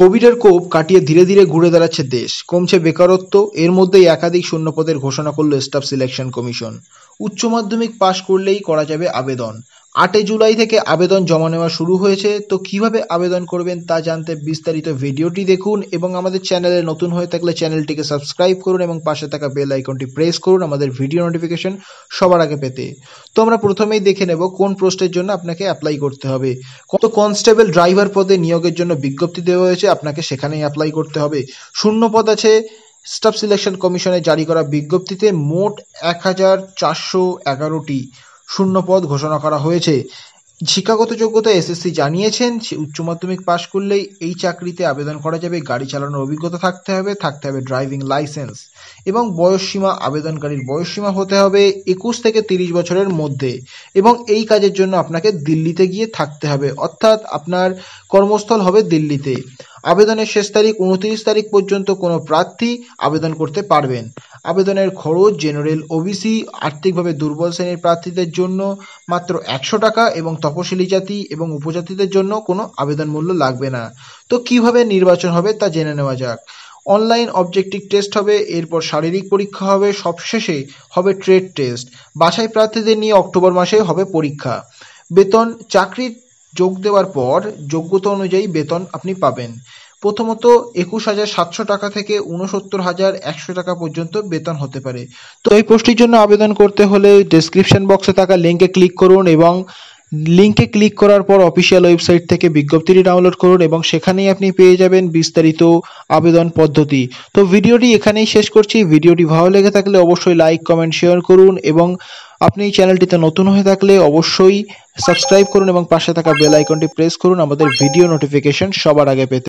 কোভিডের কোপ কাটিয়ে ধীরে ধীরে ঘুরে দাঁড়াচ্ছে দেশ কমছে বেকারত্ব এর মধ্যেই একাধিক শূন্যপদের ঘোষণা করল স্টাফ সিলেকশন কমিশন উচ্চ মাধ্যমিক পাশ করলেই করা যাবে আবেদন আটই জুলাই থেকে আবেদন জমা নেওয়া শুরু হয়েছে তো কিভাবে আবেদন করবেন তা জানতে বিস্তারিত ভিডিওটি দেখুন এবং আমাদের চ্যানেলে নতুন হয়ে থাকলে চ্যানেলটিকে সাবস্ক্রাইব করুন এবং পাশে থাকা বেল আইকনটি প্রেস করুন আমাদের ভিডিও নোটিফিকেশন সবার আগে পেতে তো আমরা প্রথমেই দেখে নেব কোন পোস্টের জন্য আপনাকে অ্যাপ্লাই করতে হবে কত কনস্টেবল ড্রাইভার পদে নিয়োগের জন্য বিজ্ঞপ্তি দেওয়া হয়েছে আপনাকে সেখানেই অ্যাপ্লাই করতে হবে শূন্য পদ আছে স্টাফ সিলেকশন কমিশনে জারি করা বিজ্ঞপ্তিতে মোট এক হাজার চারশো এগারোটি শূন্য পদ ঘোষণা করা হয়েছে শিক্ষাগত যোগ্যতা এসএসসি জানিয়েছেন উচ্চ মাধ্যমিক পাশ করলেই এই চাকরিতে আবেদন করা যাবে গাড়ি চালানোর অভিজ্ঞতা থাকতে হবে থাকতে হবে ড্রাইভিং লাইসেন্স এবং বয়সসীমা আবেদনকারীর বয়সসীমা হতে হবে একুশ থেকে তিরিশ বছরের মধ্যে এবং এই কাজের জন্য আপনাকে দিল্লিতে গিয়ে থাকতে হবে অর্থাৎ আপনার কর্মস্থল হবে দিল্লিতে আবেদনের শেষ তারিখ উনত্রিশ তারিখ পর্যন্ত কোনো প্রার্থী আবেদন করতে পারবেন আবেদনের খরচ জেনারেল ওবিসি আর্থিকভাবে দুর্বল শ্রেণীর প্রার্থীদের জন্য মাত্র একশো টাকা এবং তপশিলি জাতি এবং উপজাতিদের জন্য কোনো আবেদন মূল্য লাগবে না তো কিভাবে নির্বাচন হবে তা জেনে নেওয়া যাক অনলাইন অবজেক্টিভ টেস্ট হবে এরপর শারীরিক পরীক্ষা হবে সবশেষে হবে ট্রেড টেস্ট বাছাই প্রার্থীদের নিয়ে অক্টোবর মাসে হবে পরীক্ষা বেতন চাকরির যোগ দেওয়ার পর যোগ্যতা অনুযায়ী বেতন আপনি পাবেন প্রথমত একুশ হাজার সাতশো টাকা থেকে উনসত্তর হাজার একশো টাকা পর্যন্ত বেতন হতে পারে তো এই পোস্টটির জন্য আবেদন করতে হলে ডেসক্রিপশন বক্সে থাকা লিঙ্কে ক্লিক করুন এবং লিঙ্কে ক্লিক করার পর অফিসিয়াল ওয়েবসাইট থেকে বিজ্ঞপ্তিটি ডাউনলোড করুন এবং সেখানেই আপনি পেয়ে যাবেন বিস্তারিত আবেদন পদ্ধতি তো ভিডিওটি এখানেই শেষ করছি ভিডিওটি ভালো লেগে থাকলে অবশ্যই লাইক কমেন্ট শেয়ার করুন এবং আপনি এই চ্যানেলটিতে নতুন হয়ে থাকলে অবশ্যই সাবস্ক্রাইব করুন এবং পাশে থাকা বেল আইকনটি প্রেস করুন আমাদের ভিডিও নোটিফিকেশন সবার আগে পেতে